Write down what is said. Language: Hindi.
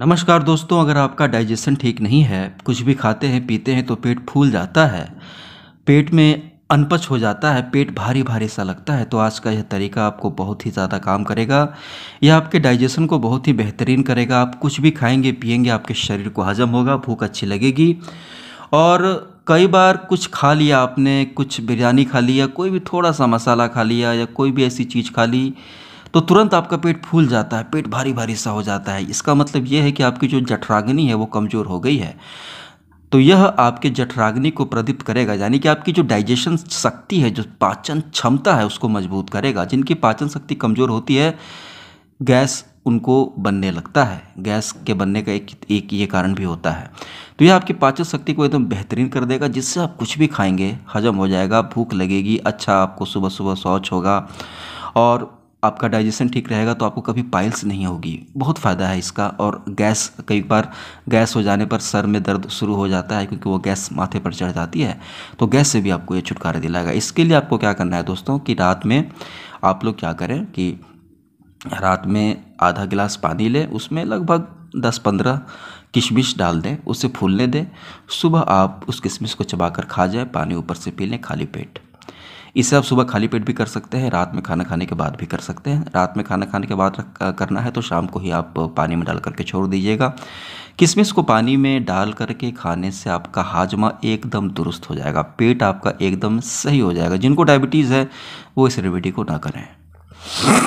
नमस्कार दोस्तों अगर आपका डाइजेशन ठीक नहीं है कुछ भी खाते हैं पीते हैं तो पेट फूल जाता है पेट में अनपच हो जाता है पेट भारी भारी सा लगता है तो आज का यह तरीका आपको बहुत ही ज़्यादा काम करेगा यह आपके डाइजेशन को बहुत ही बेहतरीन करेगा आप कुछ भी खाएंगे पिएंगे आपके शरीर को हजम होगा भूख अच्छी लगेगी और कई बार कुछ खा लिया आपने कुछ बिरयानी खा लिया कोई भी थोड़ा सा मसाला खा लिया या कोई भी ऐसी चीज़ खा ली तो तुरंत आपका पेट फूल जाता है पेट भारी भारी सा हो जाता है इसका मतलब यह है कि आपकी जो जठराग्नि है वो कमज़ोर हो गई है तो यह आपके जठराग्नि को प्रदीप्त करेगा यानी कि आपकी जो डाइजेशन शक्ति है जो पाचन क्षमता है उसको मजबूत करेगा जिनकी पाचन शक्ति कमज़ोर होती है गैस उनको बनने लगता है गैस के बनने का एक एक ये कारण भी होता है तो यह आपकी पाचन शक्ति को एकदम बेहतरीन कर देगा जिससे आप कुछ भी खाएंगे हजम हो जाएगा भूख लगेगी अच्छा आपको सुबह सुबह शौच होगा और आपका डाइजेशन ठीक रहेगा तो आपको कभी पाइल्स नहीं होगी बहुत फ़ायदा है इसका और गैस कई बार गैस हो जाने पर सर में दर्द शुरू हो जाता है क्योंकि वो गैस माथे पर चढ़ जाती है तो गैस से भी आपको ये छुटकारा दिलाएगा इसके लिए आपको क्या करना है दोस्तों कि रात में आप लोग क्या करें कि रात में आधा गिलास पानी लें उसमें लगभग दस पंद्रह किशमिश डाल दें उसे फूलने दें सुबह आप उस किशमिश को चबा खा जाए पानी ऊपर से पी लें खाली पेट इसे आप सुबह खाली पेट भी कर सकते हैं रात में खाना खाने के बाद भी कर सकते हैं रात में खाना खाने के बाद करना है तो शाम को ही आप पानी में डाल करके छोड़ दीजिएगा किशमिश को पानी में डाल करके खाने से आपका हाजमा एकदम दुरुस्त हो जाएगा पेट आपका एकदम सही हो जाएगा जिनको डायबिटीज़ है वो इस रेमेडी को ना करें